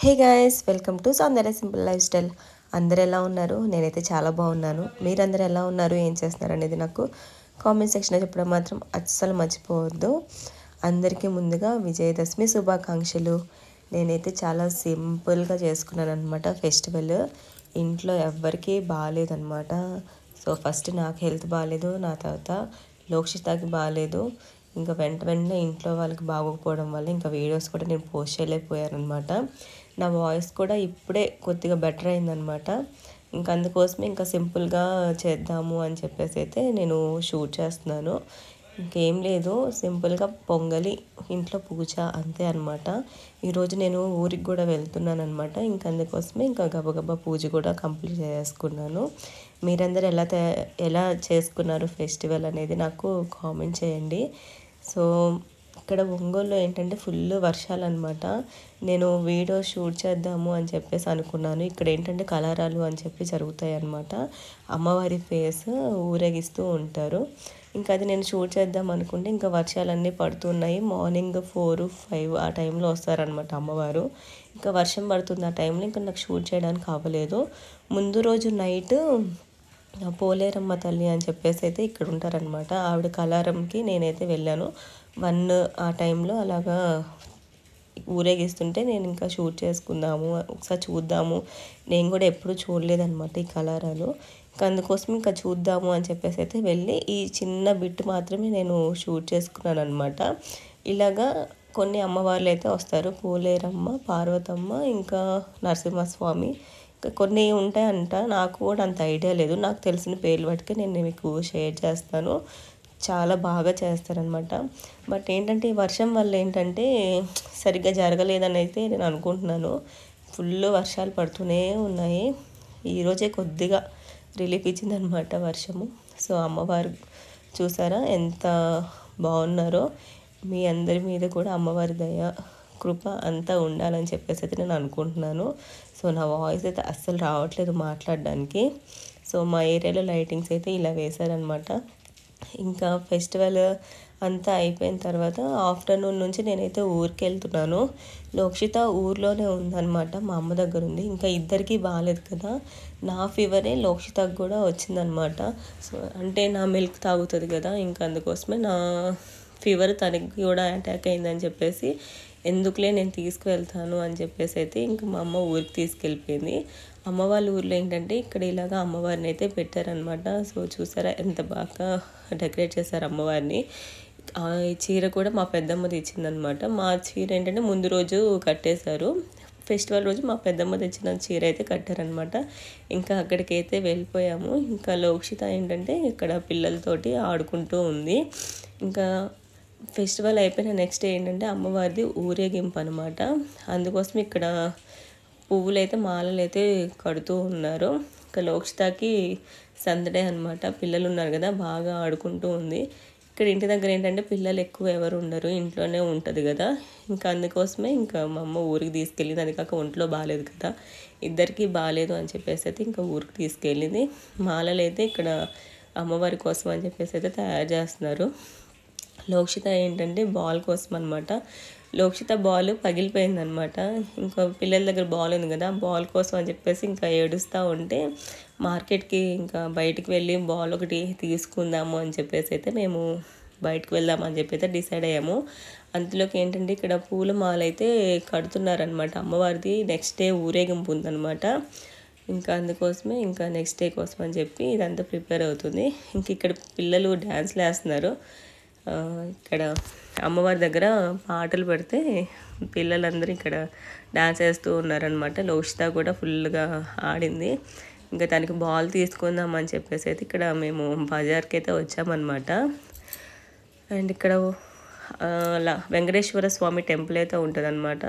hey guys welcome to Soundarya simple life style అందరు ఎలా ఉన్నారు నేనైతే చాలా బాగున్నాను మీరందరూ ఎలా ఉన్నారు ఏం చేస్తున్నారు అనేది నాకు కామెంట్ సెక్షన్లో చెప్పడం మాత్రం అస్సలు మర్చిపోవద్దు అందరికీ ముందుగా విజయదశమి శుభాకాంక్షలు నేనైతే చాలా సింపుల్గా చేసుకున్నాను అనమాట ఫెస్టివల్ ఇంట్లో ఎవ్వరికీ బాగాలేదనమాట సో ఫస్ట్ నాకు హెల్త్ బాగాలేదు నా తర్వాత లోక్షితాకి బాగాలేదు ఇంకా వెంట వెంటనే ఇంట్లో వాళ్ళకి బాగోకపోవడం వల్ల ఇంకా వీడియోస్ కూడా నేను పోస్ట్ చేయలేకపోయారనమాట నా వాయిస్ కూడా ఇప్పుడే కొద్దిగా బెటర్ అయిందనమాట ఇంకా అందుకోసమే ఇంకా సింపుల్గా చేద్దాము అని చెప్పేసి అయితే నేను షూట్ చేస్తున్నాను ఇంకేం లేదు సింపుల్గా పొంగలి ఇంట్లో పూజ అంతే అనమాట ఈరోజు నేను ఊరికి కూడా వెళ్తున్నాను అనమాట ఇంకా అందుకోసమే ఇంకా గబగబా పూజ కూడా కంప్లీట్ చేసుకున్నాను మీరందరూ ఎలా ఎలా చేసుకున్నారు ఫెస్టివల్ అనేది నాకు కామెంట్ చేయండి సో ఇక్కడ ఒంగోలు ఏంటంటే ఫుల్ వర్షాలు అనమాట నేను వీడియో షూట్ చేద్దాము అని చెప్పేసి అనుకున్నాను ఇక్కడ ఏంటంటే కలరాలు అని చెప్పి జరుగుతాయి అనమాట అమ్మవారి ఫేస్ ఊరేగిస్తూ ఉంటారు ఇంకా అది నేను షూట్ చేద్దాం అనుకుంటే ఇంకా వర్షాలన్నీ పడుతున్నాయి మార్నింగ్ ఫోర్ ఫైవ్ ఆ టైంలో వస్తారనమాట అమ్మవారు ఇంకా వర్షం పడుతుంది ఆ టైంలో ఇంకా నాకు షూట్ చేయడానికి అవ్వలేదు ముందు రోజు నైట్ పోలేరమ్మ తల్లి అని చెప్పేసి అయితే ఇక్కడ ఉంటారనమాట ఆవిడ కలారంకి నేనైతే వెళ్ళాను వన్ ఆ టైంలో అలాగా ఊరేగిస్తుంటే నేను ఇంకా షూట్ చేసుకుందాము ఒకసారి చూద్దాము నేను కూడా ఎప్పుడు చూడలేదనమాట ఈ కలారాలు ఇంకా అందుకోసం ఇంకా చూద్దాము అని చెప్పేసి అయితే వెళ్ళి ఈ చిన్న బిట్ మాత్రమే నేను షూట్ చేసుకున్నాను అనమాట ఇలాగా కొన్ని అమ్మవార్లు అయితే వస్తారు పోలేరమ్మ పార్వతమ్మ ఇంకా నరసింహస్వామి కొన్ని ఉంటాయంట నాకు కూడా అంత ఐడియా లేదు నాకు తెలిసిన పేర్లు పట్టుకు నేను మీకు షేర్ చేస్తాను చాలా బాగా చేస్తారనమాట బట్ ఏంటంటే ఈ వర్షం వల్ల ఏంటంటే సరిగ్గా జరగలేదని అయితే నేను అనుకుంటున్నాను ఫుల్ వర్షాలు పడుతూనే ఉన్నాయి ఈరోజే కొద్దిగా రిలీఫ్ ఇచ్చిందనమాట వర్షము సో అమ్మవారు చూసారా ఎంత బాగున్నారో మీ అందరి మీద కూడా అమ్మవారి దయ కృప అంతా ఉండాలని చెప్పేసి అయితే నేను అనుకుంటున్నాను సో నా వాయిస్ అయితే అస్సలు రావట్లేదు మాట్లాడడానికి సో మా ఏరియాలో లైటింగ్స్ అయితే ఇలా వేశారనమాట ఇంకా ఫెస్టివల్ అంతా అయిపోయిన తర్వాత ఆఫ్టర్నూన్ నుంచి నేనైతే ఊరికి వెళ్తున్నాను లోక్షిత ఊర్లోనే ఉందనమాట మా అమ్మ దగ్గర ఉంది ఇంకా ఇద్దరికి బాగాలేదు కదా నా ఫీవరే లోక్షితకు కూడా వచ్చిందనమాట సో అంటే నా మిల్క్ తాగుతుంది కదా ఇంకా అందుకోసమే నా ఫీవర్ తనకి కూడా అటాక్ అయిందని చెప్పేసి ఎందుకులే నేను తీసుకువెళ్తాను అని చెప్పేసి అయితే ఇంక మా అమ్మ ఊరికి తీసుకెళ్ళిపోయింది అమ్మ వాళ్ళ ఊర్లో ఏంటంటే ఇక్కడ ఇలాగ అమ్మవారిని అయితే పెట్టారనమాట సో చూసారా ఎంత బాగా డెకరేట్ చేశారు అమ్మవారిని ఈ చీర కూడా మా పెద్దమ్మ తెచ్చిందనమాట మా చీర ఏంటంటే ముందు రోజు కట్టేశారు ఫెస్టివల్ రోజు మా పెద్దమ్మ తెచ్చిన చీర అయితే కట్టారనమాట ఇంకా అక్కడికి అయితే వెళ్ళిపోయాము ఇంకా లోక్షిత ఏంటంటే ఇక్కడ పిల్లలతోటి ఆడుకుంటూ ఉంది ఇంకా ఫెస్టివల్ అయిపోయిన నెక్స్ట్ ఏంటంటే అమ్మవారిది ఊరేగింపు అనమాట అందుకోసం ఇక్కడ పువ్వులు అయితే మాలలు అయితే కడుతూ ఉన్నారు ఇంకా లోక్షితాకి సందడే అనమాట పిల్లలు ఉన్నారు కదా బాగా ఆడుకుంటూ ఉంది ఇక్కడ ఇంటి దగ్గర ఏంటంటే పిల్లలు ఎక్కువ ఎవరు ఉండరు ఇంట్లోనే ఉంటుంది కదా ఇంకా అందుకోసమే ఇంకా మా అమ్మ ఊరికి తీసుకెళ్ళింది అది కాక ఒంట్లో బాగాలేదు కదా ఇద్దరికి బాగాలేదు అని చెప్పేసి అయితే ఇంకా ఊరికి తీసుకెళ్ళింది మాలలు అయితే ఇక్కడ అమ్మవారి కోసం అని చెప్పేసి అయితే తయారు చేస్తున్నారు లోక్షిత ఏంటంటే బాల్ కోసం అనమాట లోక్షిత బాల్ పగిలిపోయిందనమాట ఇంకా పిల్లల దగ్గర బాల్ ఉంది కదా బాల్ కోసం అని చెప్పేసి ఇంకా ఏడుస్తూ ఉంటే మార్కెట్కి ఇంకా బయటికి వెళ్ళి బాల్ ఒకటి తీసుకుందాము అని చెప్పేసి అయితే మేము బయటకు వెళ్దాం అని చెప్పి అయితే డిసైడ్ అయ్యాము అందులోకి ఏంటంటే ఇక్కడ పూల మాల అయితే కడుతున్నారనమాట అమ్మవారిది నెక్స్ట్ డే ఊరేగింపు ఉందనమాట ఇంకా అందుకోసమే ఇంకా నెక్స్ట్ డే కోసం అని చెప్పి ఇదంతా ప్రిపేర్ అవుతుంది ఇంక ఇక్కడ పిల్లలు డ్యాన్స్లు వేస్తున్నారు ఇక్కడ అమ్మవారి దగ్గర పాటలు పెడితే పిల్లలందరూ ఇక్కడ డాన్స్ వేస్తూ ఉన్నారనమాట లోషిత కూడా ఫుల్గా ఆడింది ఇంకా తనకి బాల్ తీసుకుందామని చెప్పేసి అయితే ఇక్కడ మేము బజార్కి అయితే వచ్చామన్నమాట అండ్ ఇక్కడ వెంకటేశ్వర స్వామి టెంపుల్ అయితే అనమాట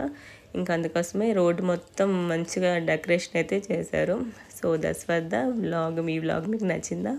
ఇంకా అందుకోసమే రోడ్డు మొత్తం మంచిగా డెకరేషన్ అయితే చేశారు సో దశ వద్ద వ్లాగ్ మీ వ్లాగ్ మీకు నచ్చిందా